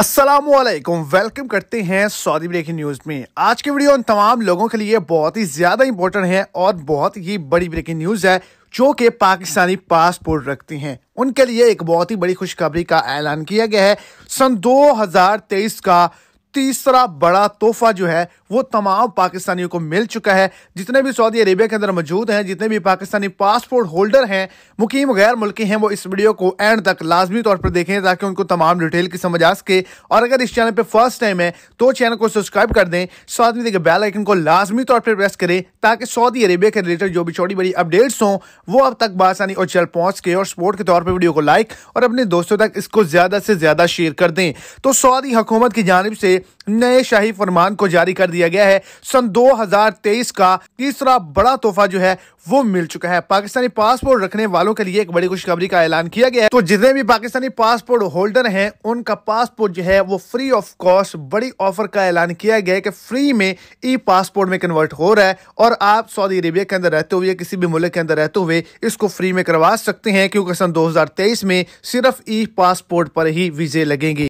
Aslam welcome करते हैं Saudi breaking news में आज की वीडियो उन तमाम लोगों के लिए बहुत ही ज़्यादा इंपॉर्टेंट है और बहुत ही बड़ी ब्रेकिंग न्यूज़ है जो कि पाकिस्तानी पासपोर्ट रखती हैं उनके लिए एक बहुत ही बड़ी खुशखबरी का ऐलान किया गया है सन 2023 का तीसरा बड़ा तोहफा जो है वो तमाम पाकिस्तानियों को मिल चुका है जितने भी सऊदी अरेबिया के अंदर मौजूद हैं जितने भी पाकिस्तानी पासपोर्ट होल्डर हैं मुकीम गैर मुल्की हैं वो इस वीडियो को एंड तक लाजमी तौर पर देखें ताकि उनको तमाम डिटेल की समझ आ सके और अगर इस चैनल पर फर्स्ट टाइम है तो चैनल को सब्सक्राइब कर दें साथ में देखिए बेल आइकन को लाजमी तौर पर प्रेस करें ताकि सऊदी अरेबिया के रिलेटेड जो भी छोटी बड़ी अपडेट्स हों वो अब तक बासानी और चल पहुँच के और सपोर्ट के तौर पर वीडियो को लाइक और अपने दोस्तों तक इसको ज़्यादा से ज़्यादा शेयर कर दें तो सऊदी हुकूमत की जानब से नए शाही फरमान को जारी कर दिया गया है सन 2023 का तीसरा बड़ा तोहफा जो है वो मिल चुका है पाकिस्तानी पासपोर्ट रखने वालों के लिए एक बड़ी खुशखबरी का ऐलान किया गया है तो जितने भी पाकिस्तानी पासपोर्ट होल्डर हैं उनका पासपोर्ट जो है वो फ्री ऑफ कॉस्ट बड़ी ऑफर का ऐलान किया गया है कि फ्री में ई पासपोर्ट में कन्वर्ट हो रहा है और आप सऊदी अरेबिया के अंदर रहते हुए या किसी भी मुल्क के अंदर रहते हुए इसको फ्री में करवा सकते हैं क्योंकि सन दो में सिर्फ ई पासपोर्ट पर ही वीजे लगेंगे